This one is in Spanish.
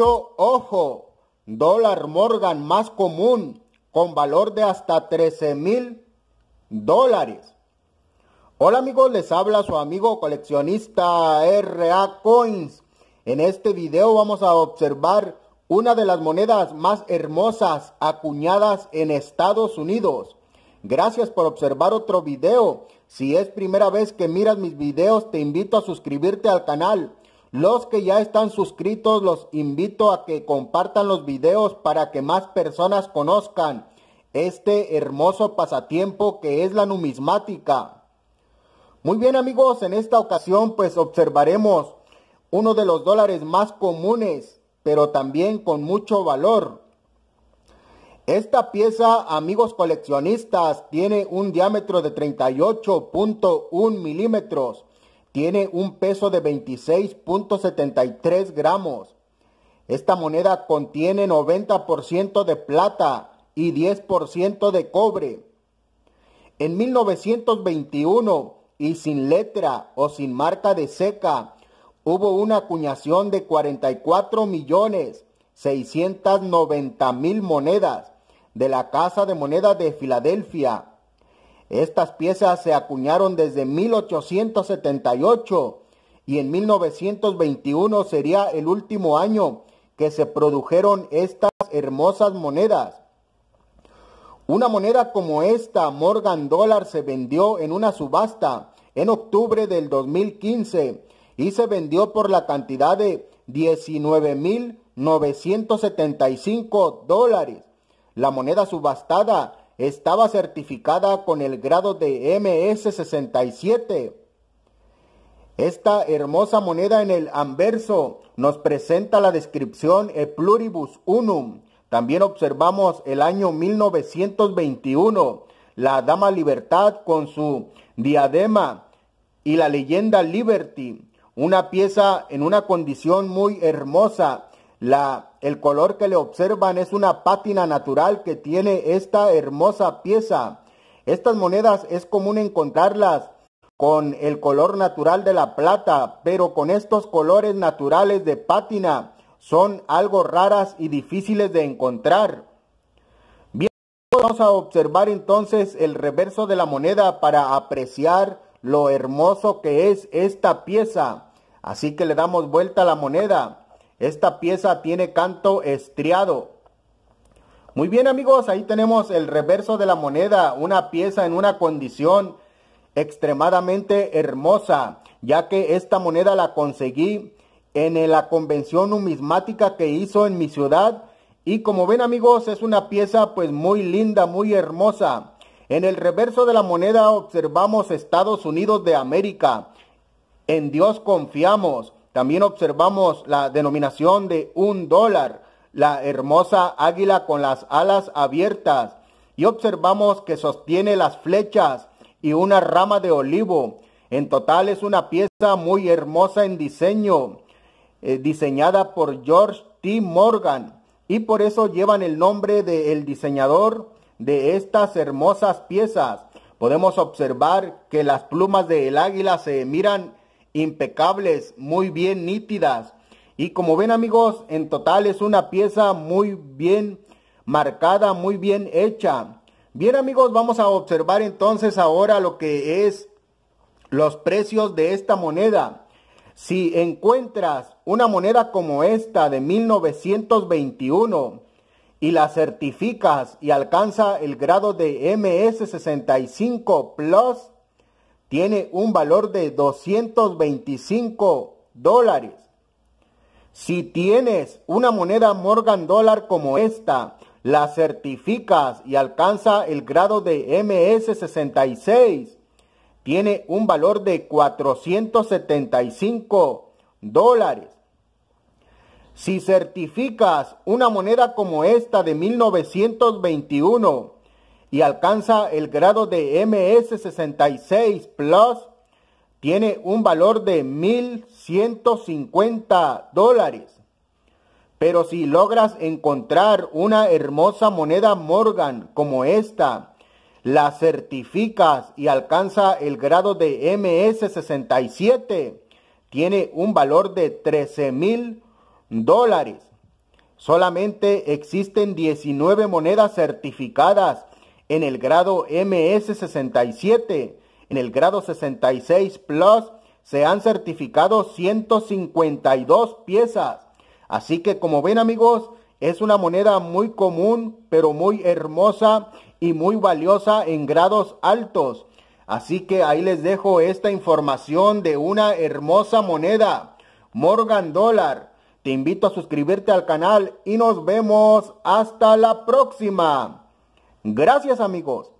ojo. Dólar Morgan más común con valor de hasta 13 mil dólares. Hola amigos, les habla su amigo coleccionista RA Coins. En este video vamos a observar una de las monedas más hermosas acuñadas en Estados Unidos. Gracias por observar otro video. Si es primera vez que miras mis videos, te invito a suscribirte al canal los que ya están suscritos los invito a que compartan los videos para que más personas conozcan este hermoso pasatiempo que es la numismática. Muy bien amigos, en esta ocasión pues observaremos uno de los dólares más comunes, pero también con mucho valor. Esta pieza, amigos coleccionistas, tiene un diámetro de 38.1 milímetros tiene un peso de 26.73 gramos. Esta moneda contiene 90% de plata y 10% de cobre. En 1921, y sin letra o sin marca de seca, hubo una acuñación de 44.690.000 monedas de la Casa de Moneda de Filadelfia estas piezas se acuñaron desde 1878 y en 1921 sería el último año que se produjeron estas hermosas monedas. Una moneda como esta, Morgan Dollar, se vendió en una subasta en octubre del 2015 y se vendió por la cantidad de 19.975 dólares. La moneda subastada estaba certificada con el grado de MS67. Esta hermosa moneda en el anverso nos presenta la descripción E pluribus unum. También observamos el año 1921, la Dama Libertad con su diadema y la leyenda Liberty, una pieza en una condición muy hermosa, la el color que le observan es una pátina natural que tiene esta hermosa pieza. Estas monedas es común encontrarlas con el color natural de la plata, pero con estos colores naturales de pátina son algo raras y difíciles de encontrar. Bien, vamos a observar entonces el reverso de la moneda para apreciar lo hermoso que es esta pieza. Así que le damos vuelta a la moneda. Esta pieza tiene canto estriado. Muy bien amigos, ahí tenemos el reverso de la moneda, una pieza en una condición extremadamente hermosa, ya que esta moneda la conseguí en la convención numismática que hizo en mi ciudad. Y como ven amigos, es una pieza pues muy linda, muy hermosa. En el reverso de la moneda observamos Estados Unidos de América. En Dios confiamos. También observamos la denominación de un dólar, la hermosa águila con las alas abiertas, y observamos que sostiene las flechas y una rama de olivo. En total es una pieza muy hermosa en diseño, eh, diseñada por George T. Morgan, y por eso llevan el nombre del diseñador de estas hermosas piezas. Podemos observar que las plumas del águila se miran impecables, muy bien nítidas. Y como ven amigos, en total es una pieza muy bien marcada, muy bien hecha. Bien amigos, vamos a observar entonces ahora lo que es los precios de esta moneda. Si encuentras una moneda como esta de 1921 y la certificas y alcanza el grado de MS65 Plus, tiene un valor de 225 dólares. Si tienes una moneda Morgan Dollar como esta, la certificas y alcanza el grado de MS66, tiene un valor de 475 dólares. Si certificas una moneda como esta de 1921, y alcanza el grado de MS66 Plus, tiene un valor de 1.150 dólares. Pero si logras encontrar una hermosa moneda Morgan como esta, la certificas y alcanza el grado de MS67, tiene un valor de $13,000 mil dólares. Solamente existen 19 monedas certificadas en el grado MS67, en el grado 66 Plus, se han certificado 152 piezas. Así que como ven amigos, es una moneda muy común, pero muy hermosa y muy valiosa en grados altos. Así que ahí les dejo esta información de una hermosa moneda, Morgan Dollar. Te invito a suscribirte al canal y nos vemos hasta la próxima. Gracias amigos.